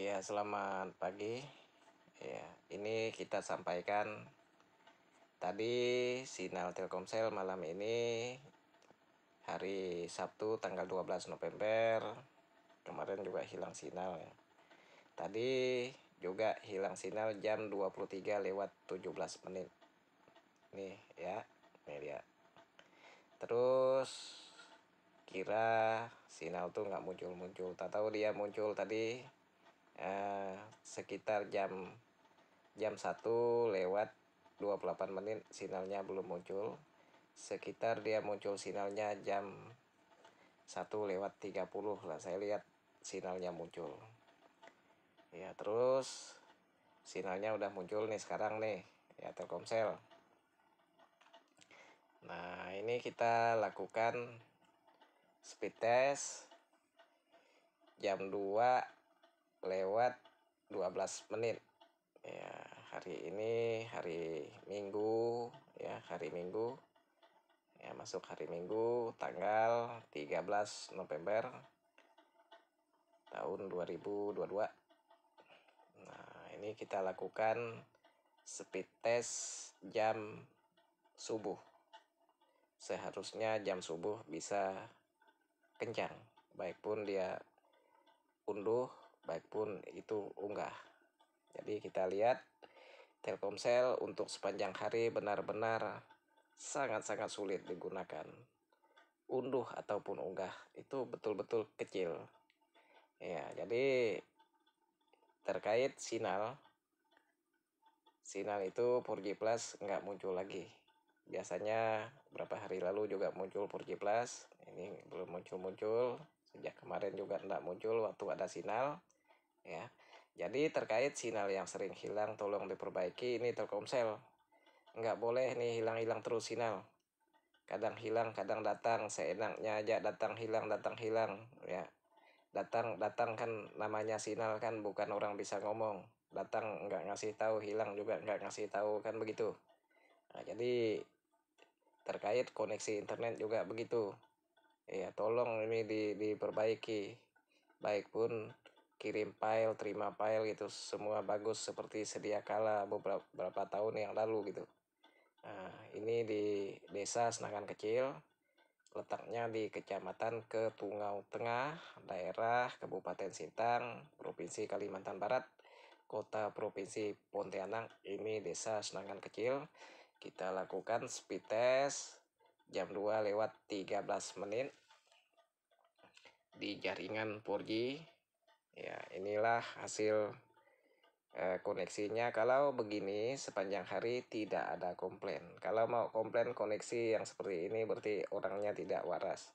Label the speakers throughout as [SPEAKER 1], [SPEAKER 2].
[SPEAKER 1] Iya selamat pagi. Ya, ini kita sampaikan tadi sinal Telkomsel malam ini hari Sabtu tanggal 12 November. Kemarin juga hilang sinal ya. Tadi juga hilang sinal jam 23 lewat 17 menit. Nih ya, nih dia. Terus kira sinal tuh nggak muncul-muncul. Tak tahu dia muncul tadi Eh, sekitar jam jam 1 lewat 28 menit sinyalnya belum muncul sekitar dia muncul sinyalnya jam 1 lewat 30 lah saya lihat sinyalnya muncul ya terus sinyalnya udah muncul nih sekarang nih ya Telkomsel nah ini kita lakukan speed test jam 2 lewat 12 menit ya hari ini hari Minggu ya hari Minggu ya masuk hari Minggu tanggal 13 November tahun 2022 nah ini kita lakukan speed test jam subuh seharusnya jam subuh bisa kencang baik pun dia unduh baik pun itu unggah. Jadi kita lihat Telkomsel untuk sepanjang hari benar-benar sangat-sangat sulit digunakan. Unduh ataupun unggah itu betul-betul kecil. Ya, jadi terkait sinal, sinal itu 4G Plus nggak muncul lagi. Biasanya berapa hari lalu juga muncul 4G Plus, ini belum muncul-muncul sejak ya, kemarin juga tidak muncul waktu ada sinyal ya jadi terkait sinyal yang sering hilang tolong diperbaiki ini Telkomsel nggak boleh nih hilang-hilang terus sinyal kadang hilang kadang datang seenaknya aja datang hilang datang hilang ya datang datang kan namanya sinyal kan bukan orang bisa ngomong datang nggak ngasih tahu hilang juga nggak ngasih tahu kan begitu nah, jadi terkait koneksi internet juga begitu ya tolong ini di, diperbaiki baik pun kirim file terima file gitu semua bagus seperti sedia kala beberapa, beberapa tahun yang lalu gitu nah, ini di desa Senakan kecil letaknya di kecamatan Ketungau Tengah daerah Kabupaten Sintang Provinsi Kalimantan Barat kota Provinsi Pontianak ini desa Senangan kecil kita lakukan speed test jam 2 lewat 13 menit di jaringan 4G ya inilah hasil eh, koneksinya kalau begini sepanjang hari tidak ada komplain kalau mau komplain koneksi yang seperti ini berarti orangnya tidak waras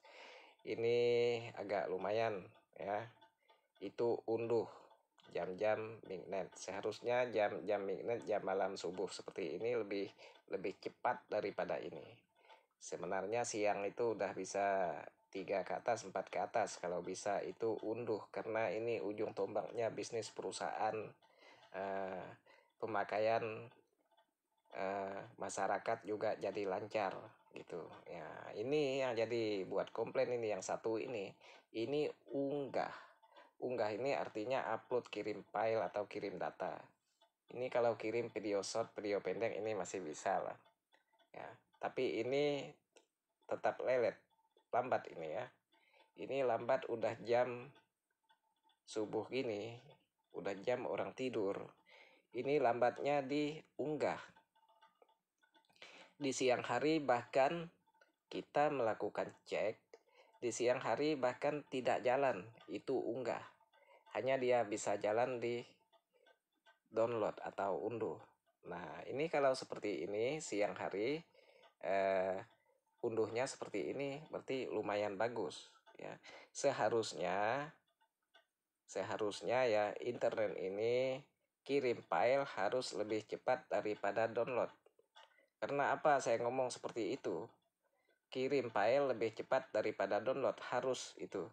[SPEAKER 1] ini agak lumayan ya itu unduh jam-jam midnight seharusnya jam-jam midnight jam malam subuh seperti ini lebih lebih cepat daripada ini sebenarnya siang itu udah bisa tiga ke atas, empat ke atas. Kalau bisa itu unduh karena ini ujung tombaknya bisnis perusahaan uh, pemakaian uh, masyarakat juga jadi lancar gitu. Ya, ini yang jadi buat komplain ini yang satu ini. Ini unggah. Unggah ini artinya upload kirim file atau kirim data. Ini kalau kirim video short, video pendek ini masih bisa lah. Ya, tapi ini tetap lelet lambat ini ya ini lambat udah jam subuh gini udah jam orang tidur ini lambatnya diunggah di siang hari bahkan kita melakukan cek di siang hari bahkan tidak jalan itu unggah hanya dia bisa jalan di download atau unduh nah ini kalau seperti ini siang hari eh, unduhnya seperti ini berarti lumayan bagus ya seharusnya seharusnya ya internet ini kirim file harus lebih cepat daripada download karena apa saya ngomong seperti itu kirim file lebih cepat daripada download harus itu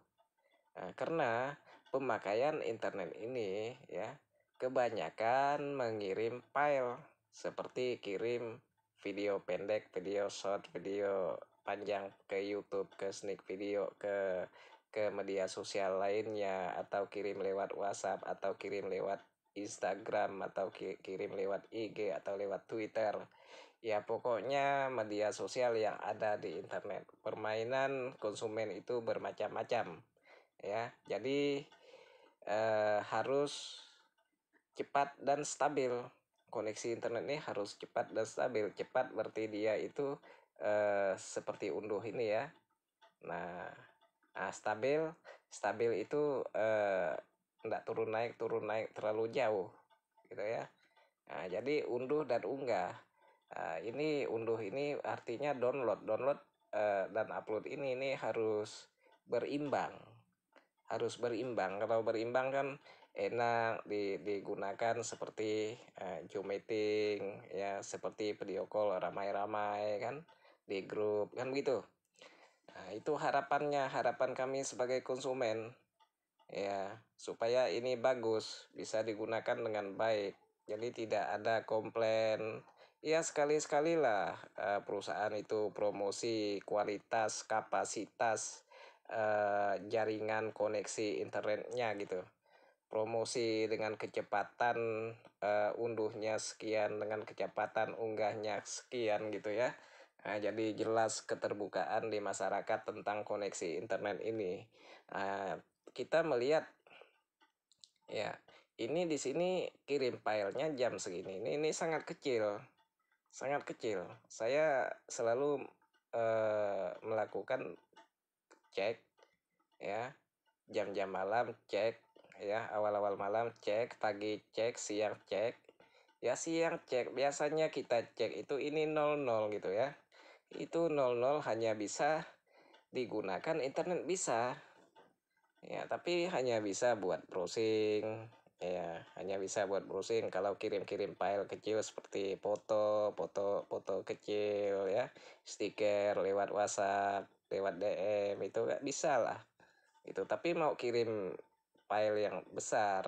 [SPEAKER 1] nah, karena pemakaian internet ini ya kebanyakan mengirim file seperti kirim video pendek video short video panjang ke YouTube ke sneak video ke ke media sosial lainnya atau kirim lewat WhatsApp atau kirim lewat Instagram atau kirim lewat IG atau lewat Twitter. Ya pokoknya media sosial yang ada di internet. Permainan konsumen itu bermacam-macam. Ya, jadi eh, harus cepat dan stabil koneksi internet ini harus cepat dan stabil. Cepat berarti dia itu eh, seperti unduh ini ya. Nah, nah stabil, stabil itu tidak eh, enggak turun naik, turun naik terlalu jauh gitu ya. Nah, jadi unduh dan unggah. Nah, ini unduh ini artinya download, download eh, dan upload ini ini harus berimbang. Harus berimbang. Kalau berimbang kan enak di, digunakan seperti uh, Zoom meeting ya seperti video call ramai-ramai kan di grup kan begitu nah, itu harapannya harapan kami sebagai konsumen ya supaya ini bagus bisa digunakan dengan baik jadi tidak ada komplain ya sekali-sekali lah uh, perusahaan itu promosi kualitas kapasitas uh, jaringan koneksi internetnya gitu promosi dengan kecepatan uh, unduhnya sekian dengan kecepatan unggahnya sekian gitu ya nah, jadi jelas keterbukaan di masyarakat tentang koneksi internet ini uh, kita melihat ya ini di sini kirim filenya jam segini ini ini sangat kecil sangat kecil saya selalu uh, melakukan cek ya jam-jam malam cek ya awal-awal malam cek pagi cek siang cek ya siang cek biasanya kita cek itu ini nol nol gitu ya itu nol nol hanya bisa digunakan internet bisa ya tapi hanya bisa buat browsing ya hanya bisa buat browsing kalau kirim-kirim file kecil seperti foto foto foto kecil ya stiker lewat WhatsApp lewat DM itu nggak bisa lah itu tapi mau kirim file yang besar.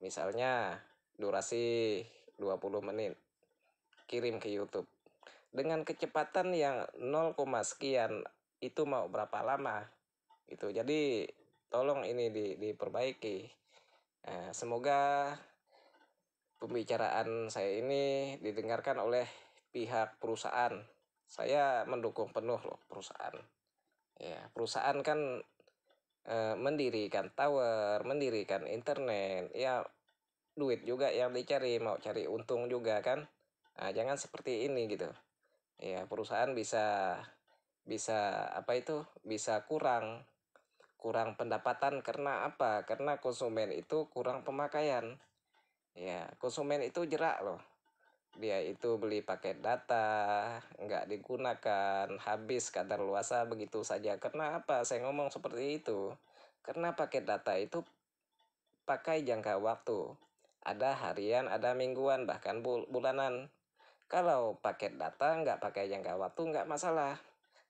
[SPEAKER 1] Misalnya durasi 20 menit. Kirim ke YouTube. Dengan kecepatan yang 0, sekian itu mau berapa lama? Itu. Jadi tolong ini di, diperbaiki. Nah, semoga pembicaraan saya ini didengarkan oleh pihak perusahaan. Saya mendukung penuh loh perusahaan. Ya, perusahaan kan Eh, mendirikan tower, mendirikan internet, ya duit juga yang dicari, mau cari untung juga kan. Nah, jangan seperti ini gitu. Ya, perusahaan bisa bisa apa itu? Bisa kurang kurang pendapatan karena apa? Karena konsumen itu kurang pemakaian. Ya, konsumen itu jerak loh dia itu beli paket data nggak digunakan habis kadar luasa begitu saja karena apa saya ngomong seperti itu karena paket data itu pakai jangka waktu ada harian ada mingguan bahkan bul bulanan kalau paket data nggak pakai jangka waktu nggak masalah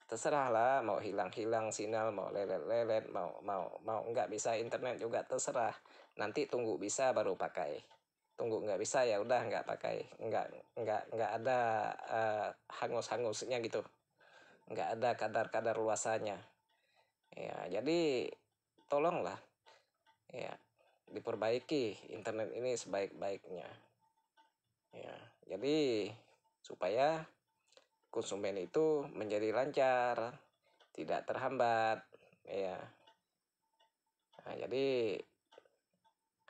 [SPEAKER 1] terserah lah mau hilang-hilang sinyal mau lelet-lelet mau mau mau nggak bisa internet juga terserah nanti tunggu bisa baru pakai tunggu nggak bisa ya udah nggak pakai nggak nggak nggak ada uh, eh, hangus hangusnya gitu nggak ada kadar kadar luasannya ya jadi tolonglah ya diperbaiki internet ini sebaik baiknya ya jadi supaya konsumen itu menjadi lancar tidak terhambat ya nah, jadi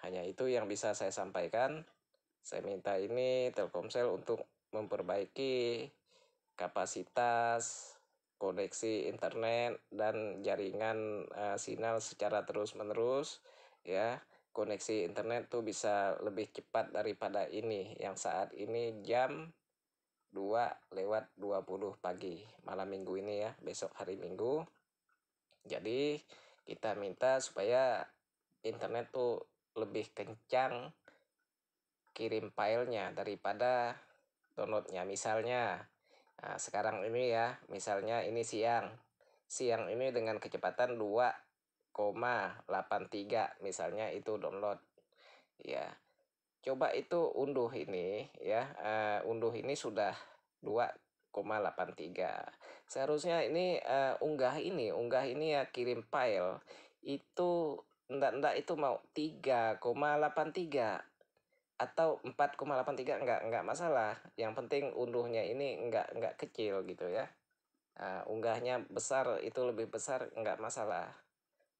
[SPEAKER 1] hanya itu yang bisa saya sampaikan. Saya minta ini Telkomsel untuk memperbaiki kapasitas koneksi internet dan jaringan uh, sinyal secara terus-menerus ya. Koneksi internet tuh bisa lebih cepat daripada ini yang saat ini jam 2 lewat 20 pagi malam minggu ini ya, besok hari Minggu. Jadi kita minta supaya internet tuh lebih kencang kirim filenya daripada downloadnya misalnya nah, sekarang ini ya misalnya ini siang siang ini dengan kecepatan 2,83 misalnya itu download ya coba itu unduh ini ya uh, unduh ini sudah 2,83 Seharusnya ini uh, unggah ini, unggah ini ya kirim file itu enggak enggak itu mau 3,83 atau 4,83 enggak enggak masalah. Yang penting unduhnya ini enggak enggak kecil gitu ya. uh, unggahnya besar itu lebih besar enggak masalah.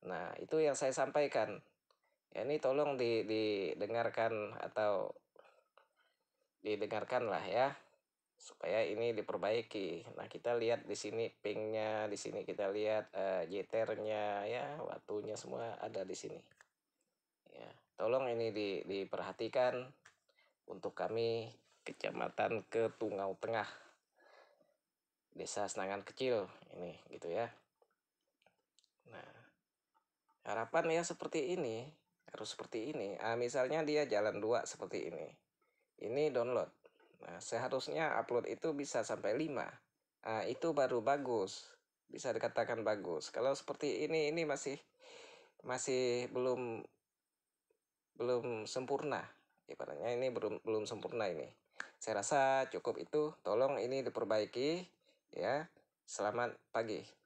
[SPEAKER 1] Nah, itu yang saya sampaikan. Ya, ini tolong di, didengarkan atau didengarkan lah ya supaya ini diperbaiki. Nah, kita lihat di sini pingnya, di sini kita lihat uh, eh, jeternya ya, waktunya semua ada di sini. Ya, tolong ini di, diperhatikan untuk kami Kecamatan Ketungau Tengah. Desa Senangan Kecil ini gitu ya. Nah, harapan ya seperti ini, harus seperti ini. Ah, misalnya dia jalan dua seperti ini. Ini download Nah, seharusnya upload itu bisa sampai 5. Nah, itu baru bagus. Bisa dikatakan bagus. Kalau seperti ini ini masih masih belum belum sempurna. Ibaratnya ini belum belum sempurna ini. Saya rasa cukup itu. Tolong ini diperbaiki ya. Selamat pagi.